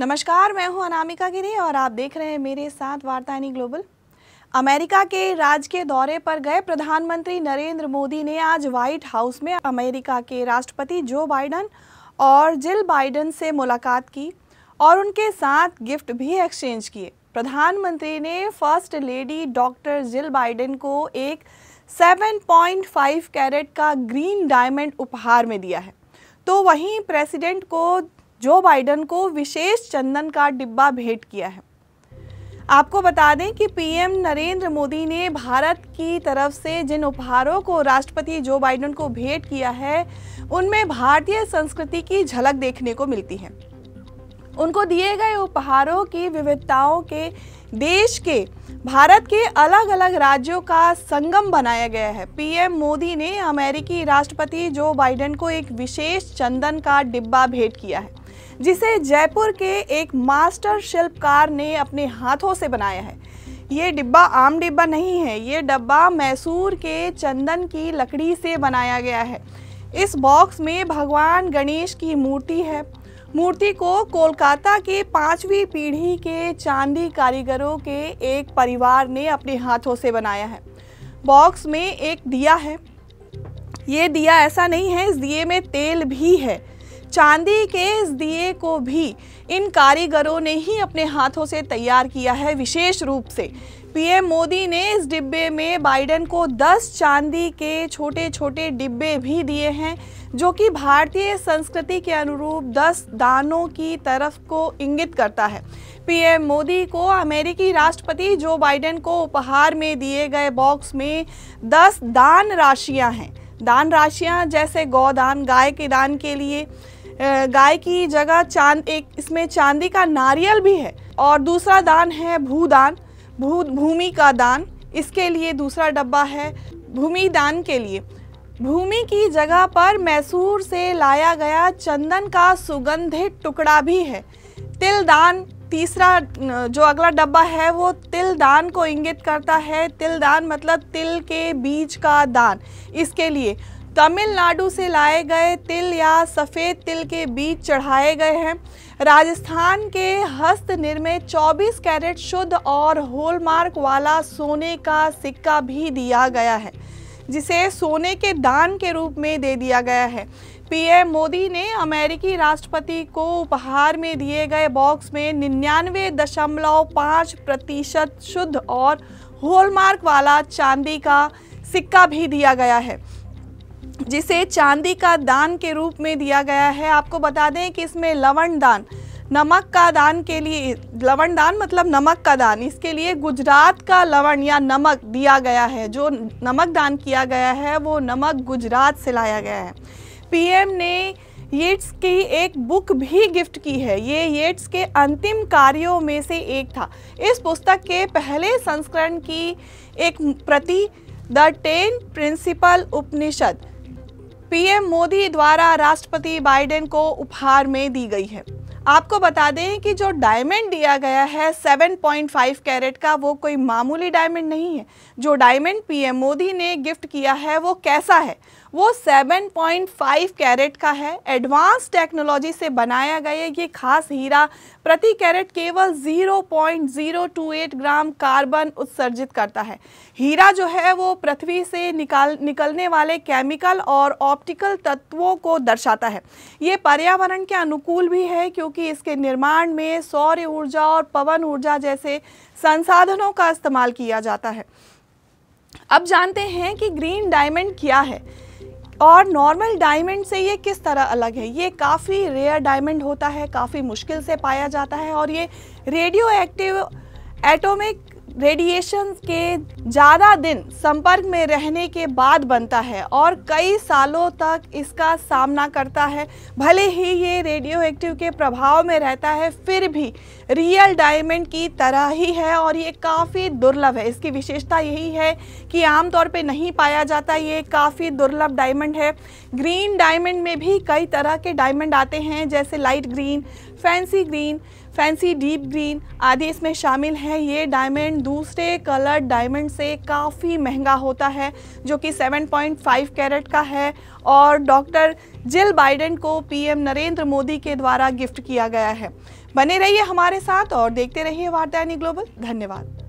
नमस्कार मैं हूं अनामिका गिरी और आप देख रहे हैं मेरे साथ वार्तानी ग्लोबल अमेरिका के राज के दौरे पर गए प्रधानमंत्री नरेंद्र मोदी ने आज व्हाइट हाउस में अमेरिका के राष्ट्रपति जो बाइडन और जिल बाइडन से मुलाकात की और उनके साथ गिफ्ट भी एक्सचेंज किए प्रधानमंत्री ने first lady doctor Jill Biden को एक 7.5 कैरेट का ग्रीन डायमंड उपहार में दिया है तो वहीं प्रेसिडेंट को जो बाइडन को विशेष चंदन का डिब्बा भेंट किया है आपको बता दें कि पीएम नरेंद्र मोदी ने भारत की तरफ से जिन उपहारों को राष्ट्रपति जो बाइडन को भेंट किया है उनमें भारतीय संस्कृति की झलक देखने को मिलती है उनको दिए गए उपहारों की विविधताओं के देश के भारत के अलग अलग राज्यों का संगम बनाया गया है पीएम मोदी ने अमेरिकी राष्ट्रपति जो बाइडन को एक विशेष चंदन का डिब्बा भेंट किया है जिसे जयपुर के एक मास्टर शिल्पकार ने अपने हाथों से बनाया है ये डिब्बा आम डिब्बा नहीं है ये डब्बा मैसूर के चंदन की लकड़ी से बनाया गया है इस बॉक्स में भगवान गणेश की मूर्ति है मूर्ति को कोलकाता के पांचवी पीढ़ी के चांदी कारीगरों के एक परिवार ने अपने हाथों से बनाया है बॉक्स में एक दिया है ये दिया ऐसा नहीं है इस दिए में तेल भी है चांदी के इस दिए को भी इन कारीगरों ने ही अपने हाथों से तैयार किया है विशेष रूप से पीएम मोदी ने इस डिब्बे में बाइडेन को 10 चांदी के छोटे छोटे डिब्बे भी दिए हैं जो कि भारतीय संस्कृति के अनुरूप 10 दानों की तरफ को इंगित करता है पीएम मोदी को अमेरिकी राष्ट्रपति जो बाइडेन को उपहार में दिए गए बॉक्स में 10 दान राशियां हैं दान राशियां जैसे गौदान गाय के दान के लिए गाय की जगह चांद एक इसमें चांदी का नारियल भी है और दूसरा दान है भूदान भू भूमि का दान इसके लिए दूसरा डब्बा है भूमि दान के लिए भूमि की जगह पर मैसूर से लाया गया चंदन का सुगंधित टुकड़ा भी है तिल दान तीसरा जो अगला डब्बा है वो तिल दान को इंगित करता है तिल दान मतलब तिल के बीज का दान इसके लिए तमिलनाडु से लाए गए तिल या सफ़ेद तिल के बीज चढ़ाए गए हैं राजस्थान के हस्त निर्मित 24 कैरेट शुद्ध और होलमार्क वाला सोने का सिक्का भी दिया गया है जिसे सोने के दान के रूप में दे दिया गया है पीएम मोदी ने अमेरिकी राष्ट्रपति को उपहार में दिए गए बॉक्स में निन्यानवे दशमलव पाँच प्रतिशत शुद्ध और होलमार्क वाला चांदी का सिक्का भी दिया गया है जिसे चांदी का दान के रूप में दिया गया है आपको बता दें कि इसमें लवण दान नमक का दान के लिए लवण दान मतलब नमक का दान इसके लिए गुजरात का लवण या नमक दिया गया है जो नमक दान किया गया है वो नमक गुजरात से लाया गया है पीएम ने येट्स की एक बुक भी गिफ्ट की है ये येट्स के अंतिम कार्यों में से एक था इस पुस्तक के पहले संस्करण की एक प्रति the ten principal Upanishad PM Modi द्वारा राष्ट्रपति बाइडेन को उपहार में दी गई है आपको बता दें कि जो डायमंड दिया गया है 7.5 कैरेट का वो कोई मामूली डायमंड नहीं है जो डायमंड पीएम मोदी ने गिफ्ट किया है वो कैसा है वो 7.5 कैरेट का है एडवांस टेक्नोलॉजी से बनाया गया ये खास हीरा प्रति कैरेट केवल 0.028 ग्राम कार्बन उत्सर्जित करता है हीरा जो है वो पृथ्वी से निकाल निकलने वाले केमिकल और ऑप्टिकल तत्वों को दर्शाता है ये पर्यावरण के अनुकूल भी है क्योंकि इसके निर्माण में सौर ऊर्जा और पवन ऊर्जा जैसे संसाधनों का इस्तेमाल किया जाता है अब जानते हैं कि ग्रीन डायमंड क्या है और नॉर्मल डायमंड से ये किस तरह अलग है ये काफ़ी रेयर डायमंड होता है काफ़ी मुश्किल से पाया जाता है और ये रेडियो एक्टिव एटोमिक रेडिएशन के ज़्यादा दिन संपर्क में रहने के बाद बनता है और कई सालों तक इसका सामना करता है भले ही ये रेडियो एक्टिव के प्रभाव में रहता है फिर भी रियल डायमंड की तरह ही है और ये काफ़ी दुर्लभ है इसकी विशेषता यही है कि आमतौर पे नहीं पाया जाता ये काफ़ी दुर्लभ डायमंड है ग्रीन डायमंड में भी कई तरह के डायमंड आते हैं जैसे light green fancy green fancy deep green आदि इसमें शामिल है ये डायमंड दूसरे कलर डायमंड से काफ़ी महंगा होता है जो कि 7.5 कैरेट का है और डॉक्टर जिल बाइडेन को पीएम नरेंद्र मोदी के द्वारा गिफ्ट किया गया है बने रहिए हमारे साथ और देखते रहिए वार्ता ग्लोबल धन्यवाद